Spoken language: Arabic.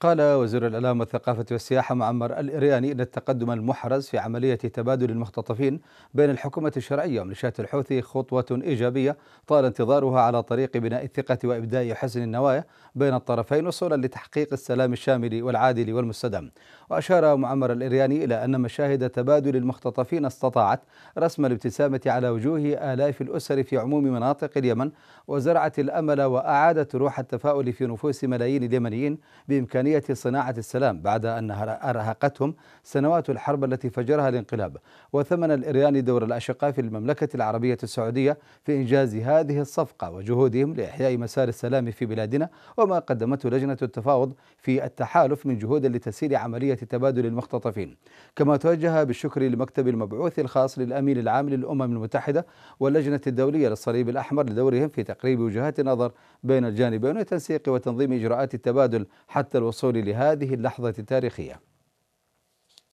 قال وزير الإعلام والثقافة والسياحة معمر الإرياني إن التقدم المحرز في عملية تبادل المختطفين بين الحكومة الشرعية وميليشيات الحوثي خطوة إيجابية طال انتظارها على طريق بناء الثقة وإبداء حسن النوايا بين الطرفين وصولا لتحقيق السلام الشامل والعادل والمستدام وأشار معمر الإرياني إلى أن مشاهد تبادل المختطفين استطاعت رسم الابتسامة على وجوه آلاف الأسر في عموم مناطق اليمن وزرعت الأمل وأعادت روح التفاؤل في نفوس ملايين اليمنيين بإمكانية عملية صناعة السلام بعد أن أرهقتهم سنوات الحرب التي فجرها الانقلاب وثمن الإرياني دور الأشقاء في المملكة العربية السعودية في إنجاز هذه الصفقة وجهودهم لإحياء مسار السلام في بلادنا وما قدمته لجنة التفاوض في التحالف من جهود لتسهيل عملية تبادل المختطفين كما توجه بالشكر لمكتب المبعوث الخاص للأمين العام للأمم المتحدة واللجنة الدولية للصليب الأحمر لدورهم في تقريب وجهات النظر بين الجانبين وتنسيق وتنظيم إجراءات التبادل حتى الوصول الوصول لهذه اللحظة التاريخية